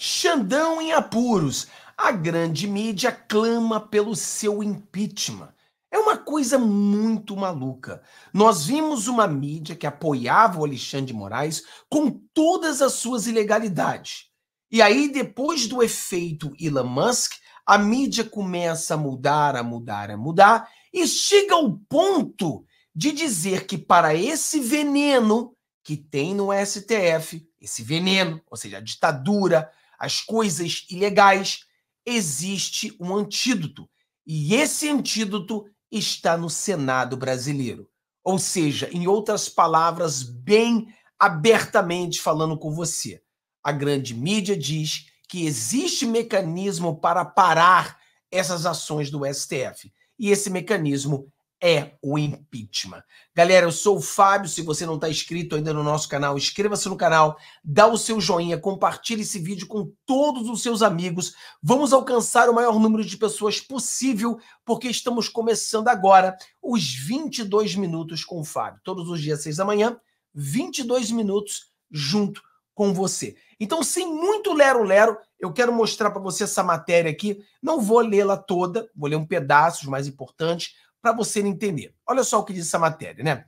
Xandão em apuros. A grande mídia clama pelo seu impeachment. É uma coisa muito maluca. Nós vimos uma mídia que apoiava o Alexandre de Moraes com todas as suas ilegalidades. E aí, depois do efeito Elon Musk, a mídia começa a mudar, a mudar, a mudar, e chega ao ponto de dizer que para esse veneno que tem no STF, esse veneno, ou seja, a ditadura, as coisas ilegais, existe um antídoto. E esse antídoto está no Senado brasileiro. Ou seja, em outras palavras, bem abertamente falando com você, a grande mídia diz que existe mecanismo para parar essas ações do STF. E esse mecanismo é o impeachment. Galera, eu sou o Fábio. Se você não está inscrito ainda no nosso canal, inscreva-se no canal, dá o seu joinha, compartilhe esse vídeo com todos os seus amigos. Vamos alcançar o maior número de pessoas possível, porque estamos começando agora os 22 minutos com o Fábio. Todos os dias, seis 6 da manhã, 22 minutos junto com você. Então, sem muito lero-lero, eu quero mostrar para você essa matéria aqui. Não vou lê-la toda, vou ler um pedaço, os mais importantes para você entender. Olha só o que diz essa matéria, né?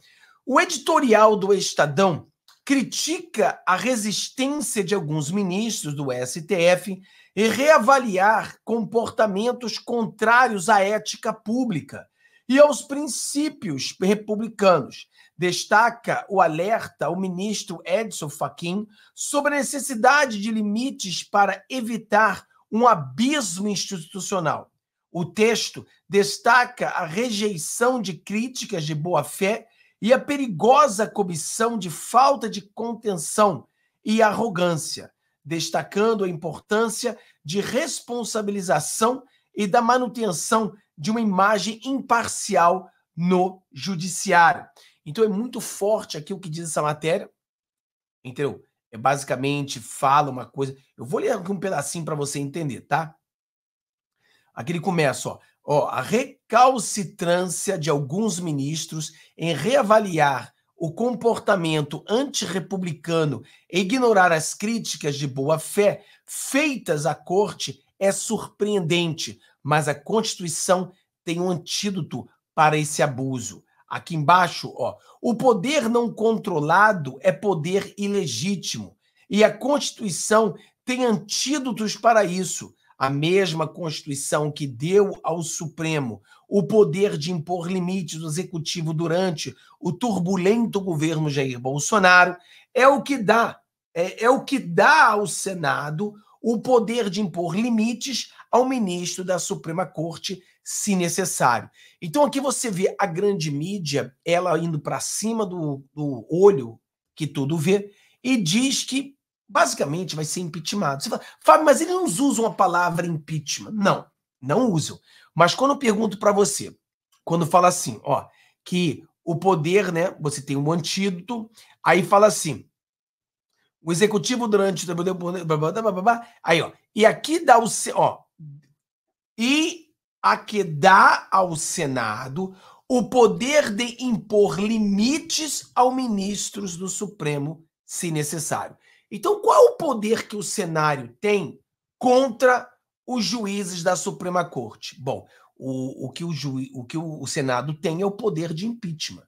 O editorial do Estadão critica a resistência de alguns ministros do STF em reavaliar comportamentos contrários à ética pública e aos princípios republicanos. Destaca o alerta o ministro Edson Fachin sobre a necessidade de limites para evitar um abismo institucional o texto destaca a rejeição de críticas de boa-fé e a perigosa comissão de falta de contenção e arrogância, destacando a importância de responsabilização e da manutenção de uma imagem imparcial no judiciário. Então é muito forte aqui o que diz essa matéria, entendeu? É basicamente fala uma coisa. Eu vou ler aqui um pedacinho para você entender, tá? Aqui ele começa, ó, ó, a recalcitrância de alguns ministros em reavaliar o comportamento antirrepublicano e ignorar as críticas de boa-fé feitas à corte é surpreendente, mas a Constituição tem um antídoto para esse abuso. Aqui embaixo, ó, o poder não controlado é poder ilegítimo, e a Constituição tem antídotos para isso a mesma Constituição que deu ao Supremo o poder de impor limites do executivo durante o turbulento governo Jair Bolsonaro, é o que dá, é, é o que dá ao Senado o poder de impor limites ao ministro da Suprema Corte, se necessário. Então aqui você vê a grande mídia, ela indo para cima do, do olho que tudo vê, e diz que basicamente vai ser impeachmentado. Você fala, Fábio, mas eles não usam a palavra impeachment. Não, não usam. Mas quando eu pergunto para você, quando fala assim, ó, que o poder, né, você tem um antídoto, aí fala assim, o executivo durante aí ó, e aqui dá o ó, e aqui dá ao Senado o poder de impor limites aos ministros do Supremo, se necessário. Então, qual o poder que o cenário tem contra os juízes da Suprema Corte? Bom, o, o que, o, o, que o, o Senado tem é o poder de impeachment.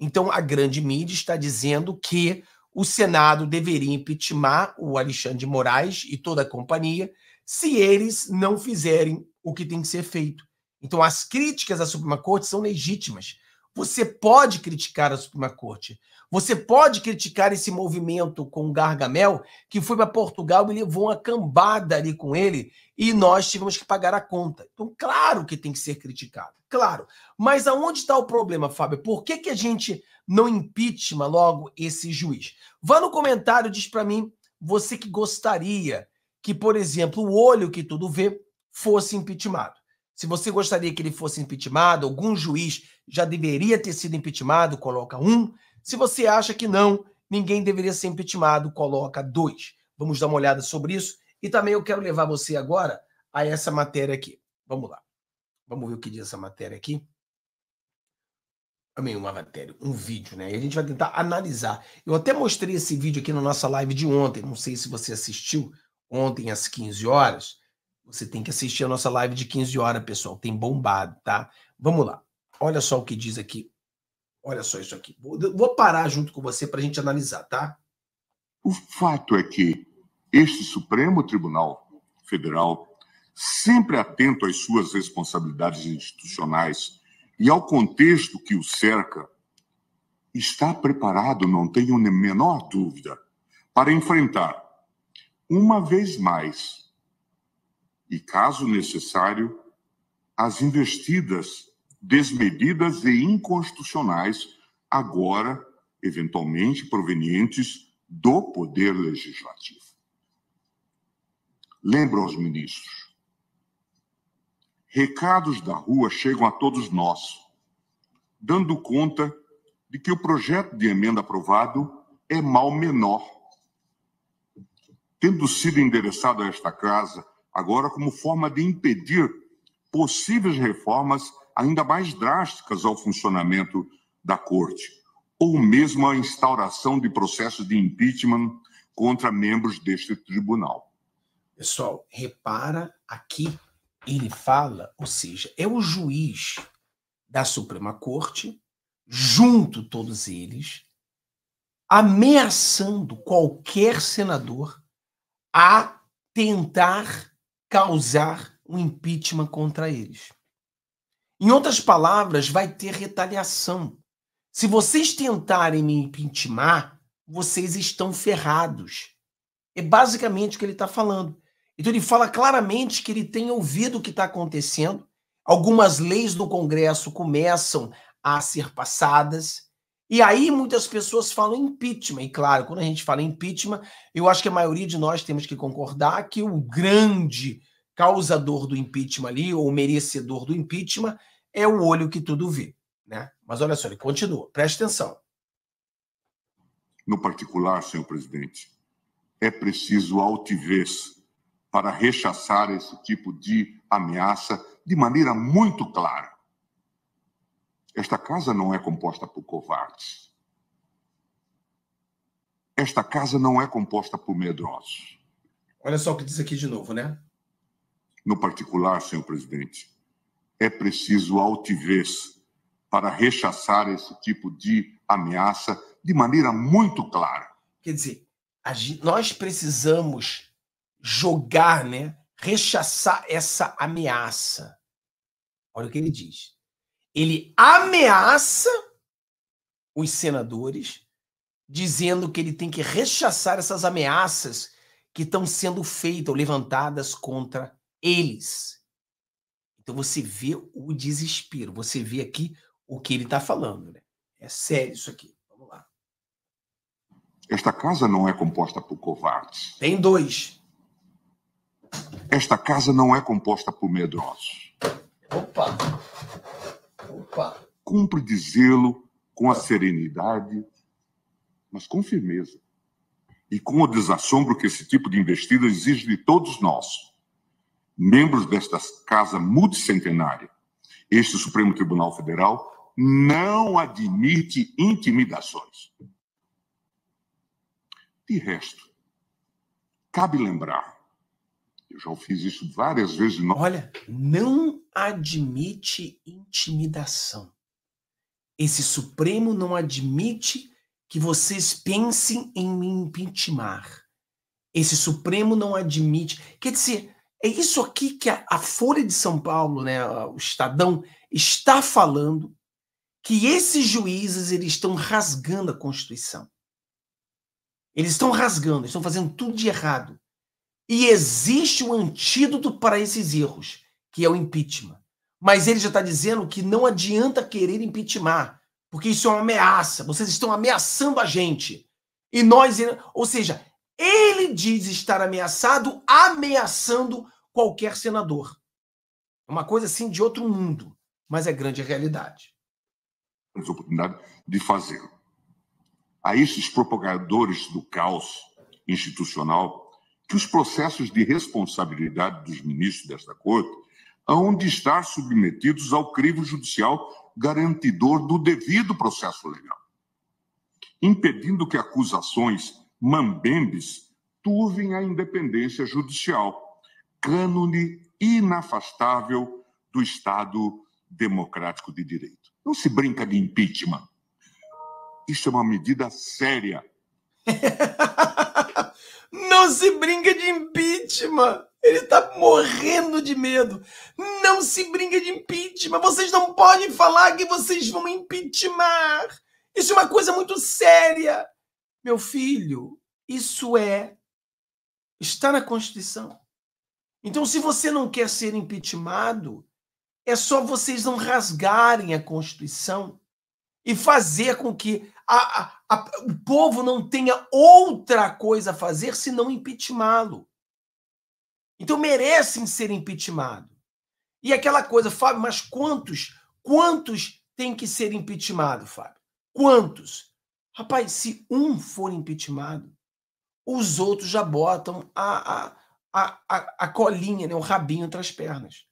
Então, a grande mídia está dizendo que o Senado deveria impeachment o Alexandre de Moraes e toda a companhia se eles não fizerem o que tem que ser feito. Então, as críticas à Suprema Corte são legítimas. Você pode criticar a Suprema Corte, você pode criticar esse movimento com Gargamel, que foi para Portugal e levou uma cambada ali com ele, e nós tivemos que pagar a conta. Então, claro que tem que ser criticado, claro. Mas aonde está o problema, Fábio? Por que, que a gente não impeachment logo esse juiz? Vá no comentário, diz para mim, você que gostaria que, por exemplo, o olho que tudo vê fosse impeachmentado. Se você gostaria que ele fosse impeachmentado, algum juiz já deveria ter sido impeachmentado, coloca um. Se você acha que não, ninguém deveria ser impeachmentado, coloca dois. Vamos dar uma olhada sobre isso. E também eu quero levar você agora a essa matéria aqui. Vamos lá. Vamos ver o que diz essa matéria aqui. Também uma matéria, um vídeo, né? E a gente vai tentar analisar. Eu até mostrei esse vídeo aqui na nossa live de ontem. Não sei se você assistiu ontem às 15 horas. Você tem que assistir a nossa live de 15 horas, pessoal. Tem bombado, tá? Vamos lá. Olha só o que diz aqui Olha só isso aqui. Vou, parar junto com você para a gente analisar, tá? O fato é que este Supremo Tribunal Federal, sempre atento às suas responsabilidades institucionais e ao contexto que o cerca, está preparado, não tenho nem menor dúvida, para enfrentar, uma vez mais, e caso necessário, as investidas desmedidas e inconstitucionais, agora, eventualmente, provenientes do Poder Legislativo. Lembro aos ministros: recados da rua chegam a todos nós, dando conta de que o projeto de emenda aprovado é mal menor, tendo sido endereçado a esta casa agora como forma de impedir possíveis reformas ainda mais drásticas ao funcionamento da corte, ou mesmo a instauração de processos de impeachment contra membros deste tribunal. Pessoal, repara aqui, ele fala, ou seja, é o juiz da Suprema Corte, junto todos eles, ameaçando qualquer senador a tentar causar um impeachment contra eles. Em outras palavras, vai ter retaliação. Se vocês tentarem me intimar, vocês estão ferrados. É basicamente o que ele está falando. Então ele fala claramente que ele tem ouvido o que está acontecendo. Algumas leis do Congresso começam a ser passadas. E aí muitas pessoas falam impeachment. E claro, quando a gente fala impeachment, eu acho que a maioria de nós temos que concordar que o grande causador do impeachment ali, ou merecedor do impeachment, é o olho que tudo vê. Né? Mas olha só, ele continua, preste atenção. No particular, senhor presidente, é preciso altivez para rechaçar esse tipo de ameaça de maneira muito clara. Esta casa não é composta por covardes. Esta casa não é composta por medrosos. Olha só o que diz aqui de novo, né? No particular, senhor presidente, é preciso altivez para rechaçar esse tipo de ameaça de maneira muito clara. Quer dizer, nós precisamos jogar, né, rechaçar essa ameaça. Olha o que ele diz. Ele ameaça os senadores, dizendo que ele tem que rechaçar essas ameaças que estão sendo feitas ou levantadas contra eles. Então você vê o desespero, você vê aqui o que ele está falando. Né? É sério isso aqui. Vamos lá. Esta casa não é composta por covardes. Tem dois. Esta casa não é composta por medrosos. Opa! Opa! Cumpre dizê-lo com a serenidade, mas com firmeza. E com o desassombro que esse tipo de investida exige de todos nós membros desta casa multicentenária, este Supremo Tribunal Federal não admite intimidações. De resto, cabe lembrar, eu já fiz isso várias vezes. Olha, não admite intimidação. Esse Supremo não admite que vocês pensem em me impeachment. Esse Supremo não admite. Quer dizer, é isso aqui que a, a Folha de São Paulo, né, o Estadão, está falando que esses juízes eles estão rasgando a Constituição. Eles estão rasgando, estão fazendo tudo de errado. E existe um antídoto para esses erros, que é o impeachment. Mas ele já está dizendo que não adianta querer impeachment, porque isso é uma ameaça. Vocês estão ameaçando a gente. E nós, ou seja, ele diz estar ameaçado, ameaçando qualquer senador. É uma coisa assim de outro mundo, mas é grande a realidade. Temos a oportunidade de fazer. A esses propagadores do caos institucional, que os processos de responsabilidade dos ministros desta corte hão de estar submetidos ao crivo judicial garantidor do devido processo legal, impedindo que acusações mambembes turvem a independência judicial, cânone inafastável do Estado democrático de direito. Não se brinca de impeachment. Isso é uma medida séria. Não se brinca de impeachment. Ele está morrendo de medo. Não se brinca de impeachment. Vocês não podem falar que vocês vão impeachment. Isso é uma coisa muito séria. Meu filho, isso é. Está na Constituição. Então, se você não quer ser impeachmentado, é só vocês não rasgarem a Constituição e fazer com que a, a, a, o povo não tenha outra coisa a fazer senão impeachmentá-lo. Então merecem ser impeachmentado. E aquela coisa, Fábio, mas quantos, quantos têm que ser impeachmentado, Fábio? Quantos? Rapaz, se um for impeachmentado, os outros já botam a, a, a, a, colinha, né, o rabinho entre as pernas.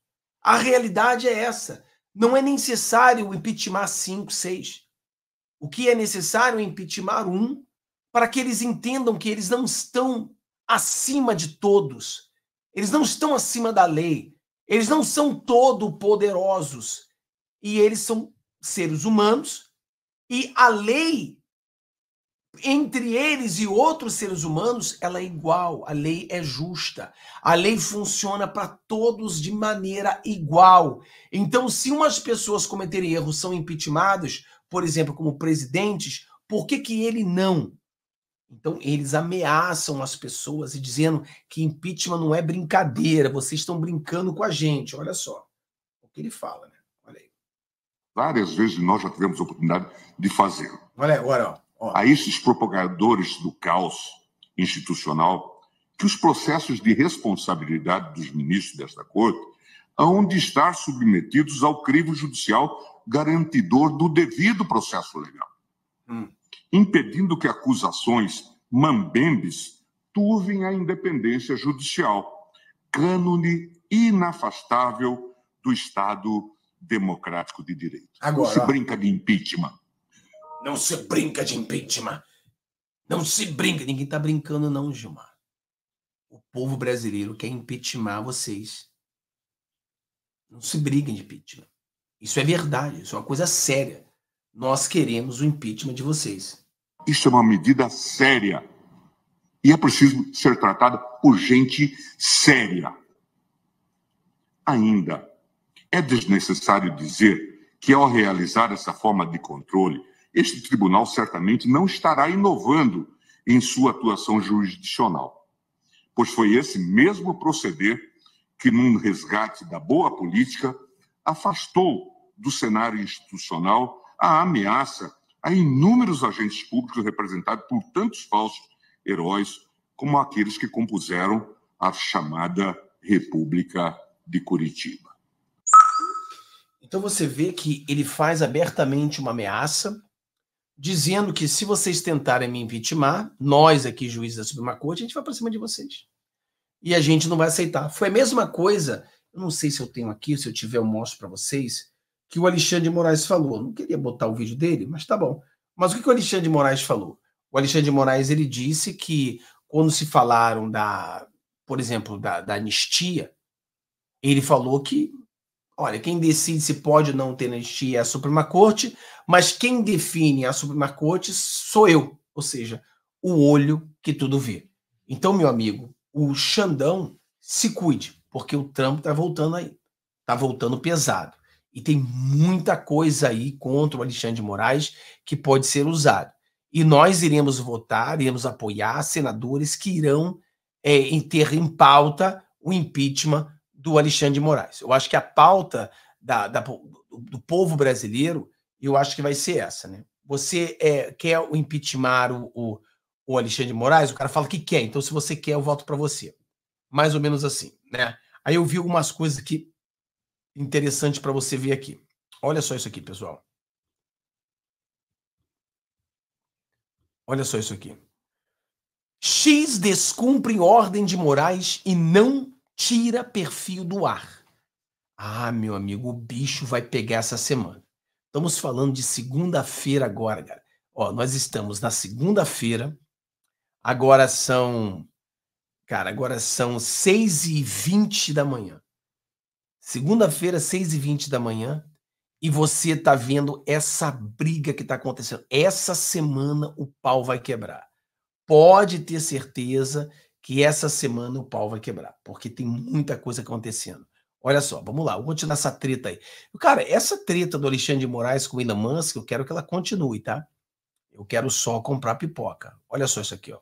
A realidade é essa. Não é necessário impeachment cinco, seis. O que é necessário é impeachment um para que eles entendam que eles não estão acima de todos. Eles não estão acima da lei. Eles não são todo-poderosos. E eles são seres humanos. E a lei entre eles e outros seres humanos, ela é igual, a lei é justa. A lei funciona para todos de maneira igual. Então, se umas pessoas cometerem erros, são impeachmentadas, por exemplo, como presidentes, por que, que ele não? Então, eles ameaçam as pessoas e dizendo que impeachment não é brincadeira, vocês estão brincando com a gente. Olha só o que ele fala, né? Olha aí. Várias vezes nós já tivemos a oportunidade de fazer. Olha agora, ó a esses propagadores do caos institucional que os processos de responsabilidade dos ministros desta Corte hão de estar submetidos ao crivo judicial garantidor do devido processo legal, hum. impedindo que acusações mambembes turvem a independência judicial, cânone inafastável do Estado democrático de direito. Agora, Não se brinca de impeachment. Não se brinca de impeachment. Não se brinca. Ninguém tá brincando, não, Gilmar. O povo brasileiro quer impeachment vocês. Não se briguem de impeachment. Isso é verdade, isso é uma coisa séria. Nós queremos o impeachment de vocês. Isso é uma medida séria. E é preciso ser tratada por gente séria. Ainda, é desnecessário dizer que, ao realizar essa forma de controle, este tribunal certamente não estará inovando em sua atuação jurisdicional, pois foi esse mesmo proceder que, num resgate da boa política, afastou do cenário institucional a ameaça a inúmeros agentes públicos representados por tantos falsos heróis como aqueles que compuseram a chamada República de Curitiba. Então você vê que ele faz abertamente uma ameaça dizendo que se vocês tentarem me vitimar, nós aqui, juízes da Suprema Corte, a gente vai para cima de vocês. E a gente não vai aceitar. Foi a mesma coisa, eu não sei se eu tenho aqui, se eu tiver eu mostro para vocês, que o Alexandre de Moraes falou. Não queria botar o vídeo dele, mas tá bom. Mas o que, que o Alexandre de Moraes falou? O Alexandre de Moraes ele disse que quando se falaram da, por exemplo, da, da anistia, ele falou que Olha, quem decide se pode ou não ter anistia é a Suprema Corte, mas quem define a Suprema Corte sou eu, ou seja, o olho que tudo vê. Então, meu amigo, o Xandão se cuide, porque o Trump está voltando aí. Está voltando pesado. E tem muita coisa aí contra o Alexandre de Moraes que pode ser usado. E nós iremos votar, iremos apoiar senadores que irão é, ter em pauta o impeachment do Alexandre de Moraes. Eu acho que a pauta da, da, do povo brasileiro, eu acho que vai ser essa, né? Você é, quer o impeachment o, o, o, Alexandre de Moraes? O cara fala que quer, então se você quer, eu voto para você. Mais ou menos assim, né? Aí eu vi algumas coisas que interessantes para você ver aqui. Olha só isso aqui, pessoal. Olha só isso aqui. X descumpre ordem de Moraes e não tira perfil do ar. Ah, meu amigo, o bicho vai pegar essa semana. Estamos falando de segunda-feira agora, cara. Ó, nós estamos na segunda-feira. Agora são. Cara, agora são 6h20 da manhã. Segunda-feira, 6h20 da manhã. E você tá vendo essa briga que tá acontecendo. Essa semana o pau vai quebrar. Pode ter certeza que essa semana o pau vai quebrar, porque tem muita coisa acontecendo. Olha só, vamos lá, vou continuar essa treta aí. Cara, essa treta do Alexandre de Moraes com o Elon Musk, eu quero que ela continue, tá? Eu quero só comprar pipoca. Olha só isso aqui, ó.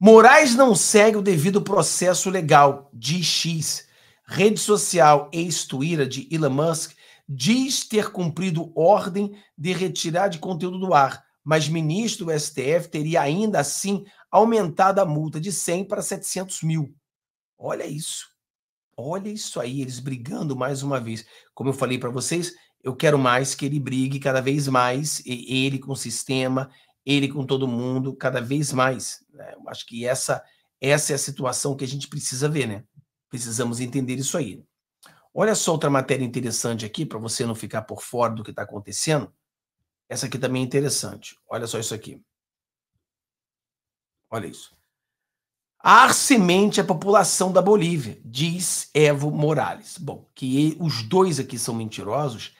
Moraes não segue o devido processo legal, diz X. Rede social ex-Twitter de Elon Musk diz ter cumprido ordem de retirar de conteúdo do ar, mas ministro do STF teria ainda assim aumentada a multa de 100 para 700 mil. Olha isso. Olha isso aí, eles brigando mais uma vez. Como eu falei para vocês, eu quero mais que ele brigue cada vez mais, ele com o sistema, ele com todo mundo, cada vez mais. Né? Eu acho que essa, essa é a situação que a gente precisa ver, né? Precisamos entender isso aí. Olha só outra matéria interessante aqui, para você não ficar por fora do que está acontecendo. Essa aqui também é interessante. Olha só isso aqui. Olha isso. Arsemente a população da Bolívia, diz Evo Morales. Bom, que os dois aqui são mentirosos,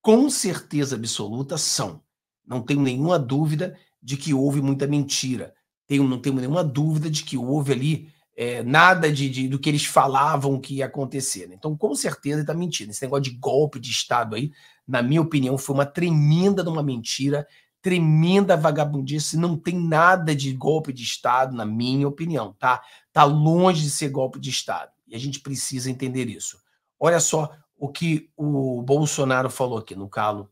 com certeza absoluta são. Não tenho nenhuma dúvida de que houve muita mentira. Tenho, não tenho nenhuma dúvida de que houve ali é, nada de, de, do que eles falavam que ia acontecer. Né? Então, com certeza está mentindo. Esse negócio de golpe de Estado aí, na minha opinião, foi uma tremenda de uma mentira tremenda vagabundice, não tem nada de golpe de Estado, na minha opinião, tá? Tá longe de ser golpe de Estado. E a gente precisa entender isso. Olha só o que o Bolsonaro falou aqui, no caso,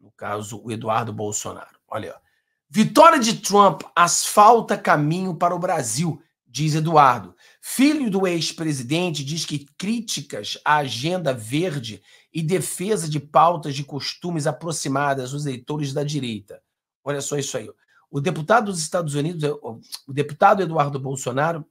no caso o Eduardo Bolsonaro. Olha, ó. vitória de Trump asfalta caminho para o Brasil, diz Eduardo. Filho do ex-presidente diz que críticas à agenda verde e defesa de pautas de costumes aproximadas dos eleitores da direita. Olha só isso aí. O deputado dos Estados Unidos, eh, o deputado Eduardo Bolsonaro,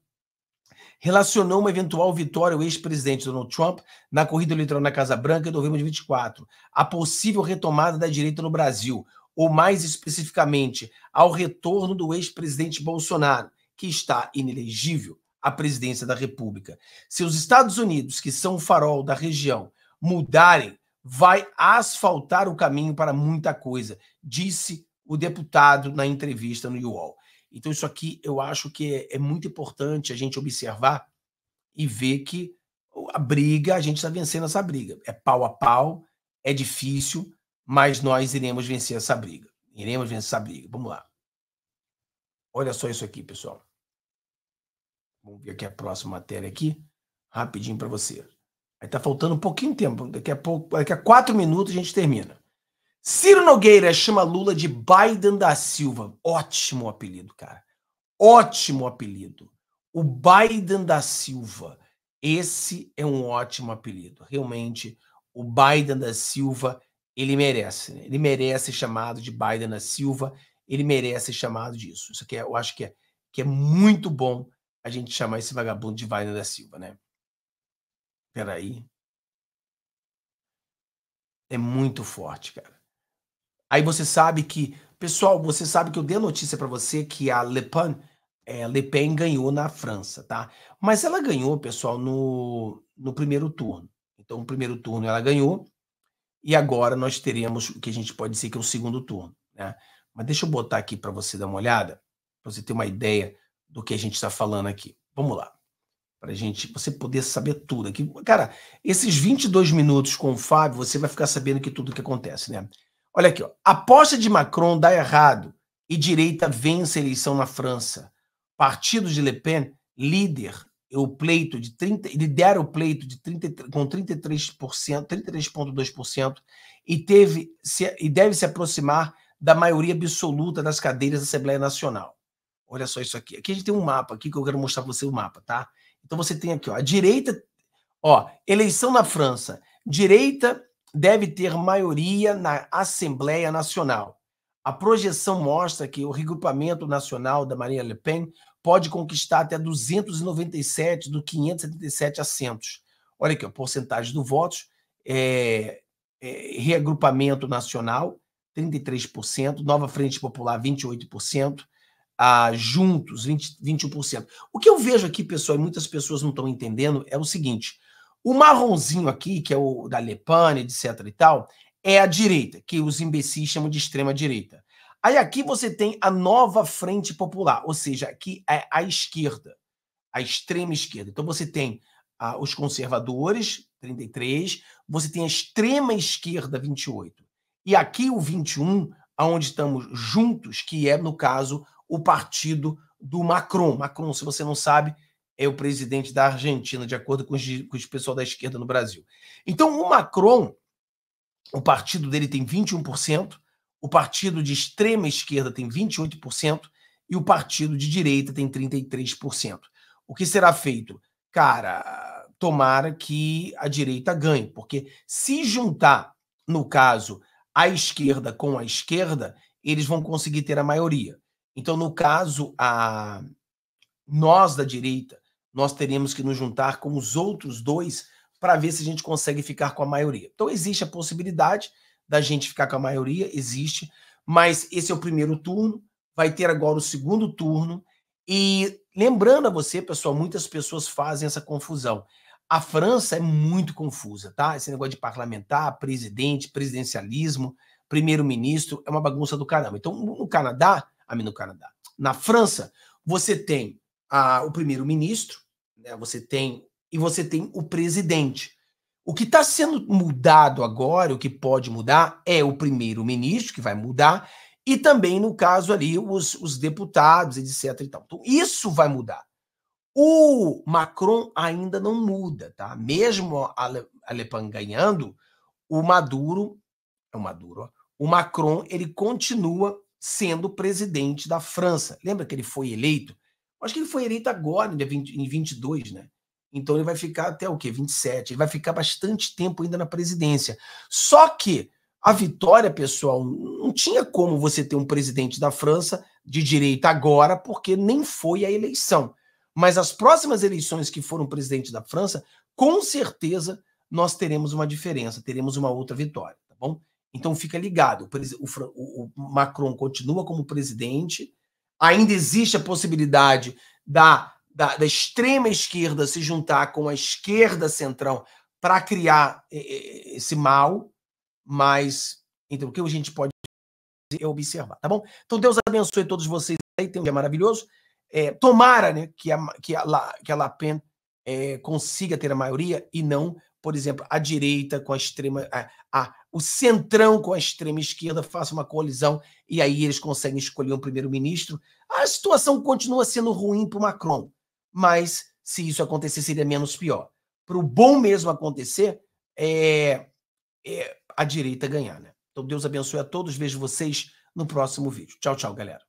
relacionou uma eventual vitória ao ex-presidente Donald Trump na corrida eleitoral na Casa Branca em novembro de 24, a possível retomada da direita no Brasil, ou mais especificamente, ao retorno do ex-presidente Bolsonaro, que está inelegível à presidência da República. Se os Estados Unidos, que são o farol da região, mudarem, vai asfaltar o caminho para muita coisa, disse o deputado na entrevista no UOL. Então, isso aqui eu acho que é, é, muito importante a gente observar e ver que a briga, a gente está vencendo essa briga. É pau a pau, é difícil, mas nós iremos vencer essa briga. Iremos vencer essa briga. Vamos lá. Olha só isso aqui, pessoal. Vamos ver aqui a próxima matéria aqui, rapidinho para vocês. Aí tá faltando um pouquinho de tempo. Daqui a pouco, daqui a quatro minutos a gente termina. Ciro Nogueira chama Lula de Biden da Silva. Ótimo apelido, cara. Ótimo apelido. O Biden da Silva. Esse é um ótimo apelido. Realmente, o Biden da Silva, ele merece. Né? Ele merece ser chamado de Biden da Silva. Ele merece ser chamado disso. Isso aqui é, eu acho que é, que é muito bom a gente chamar esse vagabundo de Biden da Silva, né? peraí. É muito forte, cara. Aí você sabe que, pessoal, você sabe que eu dei notícia para você que a Le Pen, é, Le Pen ganhou na França, tá? Mas ela ganhou, pessoal, no, no primeiro turno. Então, o primeiro turno ela ganhou, e agora nós teremos o que a gente pode dizer que é o segundo turno, né? Mas deixa eu botar aqui para você dar uma olhada, para você ter uma ideia do que a gente está falando aqui. Vamos lá. Pra gente, você poder saber tudo aqui. Cara, esses 22 minutos com o Fábio, você vai ficar sabendo que tudo que acontece, né? Olha aqui, ó. Aposta de Macron dá errado e direita vence a eleição na França. Partido de Le Pen, líder, o pleito de 30, lidera o pleito de 30, com 33%, 33,2% e teve se, e deve se aproximar da maioria absoluta das cadeiras da Assembleia Nacional. Olha só isso aqui. Aqui a gente tem um mapa aqui que eu quero mostrar para você o mapa, tá? Então você tem aqui, ó, a direita, ó, eleição na França. Direita deve ter maioria na Assembleia Nacional. A projeção mostra que o regrupamento nacional da Marine Le Pen pode conquistar até 297 dos 577 assentos. Olha aqui, a porcentagem do votos, é, é, reagrupamento nacional, 33%, Nova Frente Popular, 28%, ah, juntos, 20, 21%. O que eu vejo aqui, pessoal, e muitas pessoas não estão entendendo, é o seguinte: o marronzinho aqui, que é o da Lepane, etc e tal, é a direita, que os imbecis chamam de extrema direita. Aí aqui você tem a nova frente popular, ou seja, aqui é a esquerda, a extrema esquerda. Então você tem ah, os conservadores, 33, você tem a extrema esquerda, 28. E aqui o 21, aonde estamos juntos, que é, no caso, o partido do Macron. Macron, se você não sabe, é o presidente da Argentina, de acordo com os, com os pessoal da esquerda no Brasil. Então, o Macron, o partido dele tem 21%, o partido de extrema esquerda tem 28% e o partido de direita tem 33%. O que será feito? Cara, tomara que a direita ganhe, porque se juntar, no caso, a esquerda com a esquerda, eles vão conseguir ter a maioria. Então, no caso, a nós da direita, nós teríamos que nos juntar com os outros dois para ver se a gente consegue ficar com a maioria. Então, existe a possibilidade da gente ficar com a maioria, existe, mas esse é o primeiro turno, vai ter agora o segundo turno. E lembrando a você, pessoal, muitas pessoas fazem essa confusão. A França é muito confusa, tá? Esse negócio de parlamentar, presidente, presidencialismo, primeiro-ministro, é uma bagunça do caramba. Então, no Canadá, no Canadá. Na França, você tem a, o primeiro-ministro, né, você tem e você tem o presidente. O que está sendo mudado agora, o que pode mudar, é o primeiro-ministro, que vai mudar, e também, no caso ali, os, os deputados, etc. E tal. Então, isso vai mudar. O Macron ainda não muda, tá? Mesmo a Le, a Le Pen ganhando, o Maduro, é o Maduro, ó, o Macron, ele continua sendo presidente da França. Lembra que ele foi eleito? Acho que ele foi eleito agora, em 22, né? Então ele vai ficar até o quê? 27. Ele vai ficar bastante tempo ainda na presidência. Só que a vitória, pessoal, não tinha como você ter um presidente da França de direita agora, porque nem foi a eleição. Mas as próximas eleições que foram presidente da França, com certeza nós teremos uma diferença, teremos uma outra vitória, tá bom? Então fica ligado, o, o Macron continua como presidente, ainda existe a possibilidade da, da, da extrema esquerda se juntar com a esquerda central para criar esse mal, mas então o que a gente pode é observar, tá bom? Então Deus abençoe todos vocês aí, tem um dia maravilhoso. É, tomara né, que a, que a, La, que a La Pen é, consiga ter a maioria e não por exemplo, a direita com a extrema. A, a, o centrão com a extrema esquerda faça uma colisão e aí eles conseguem escolher um primeiro-ministro. A situação continua sendo ruim para o Macron, mas se isso acontecer, seria menos pior. Para o bom mesmo acontecer, é, é a direita ganhar, né? Então, Deus abençoe a todos. Vejo vocês no próximo vídeo. Tchau, tchau, galera.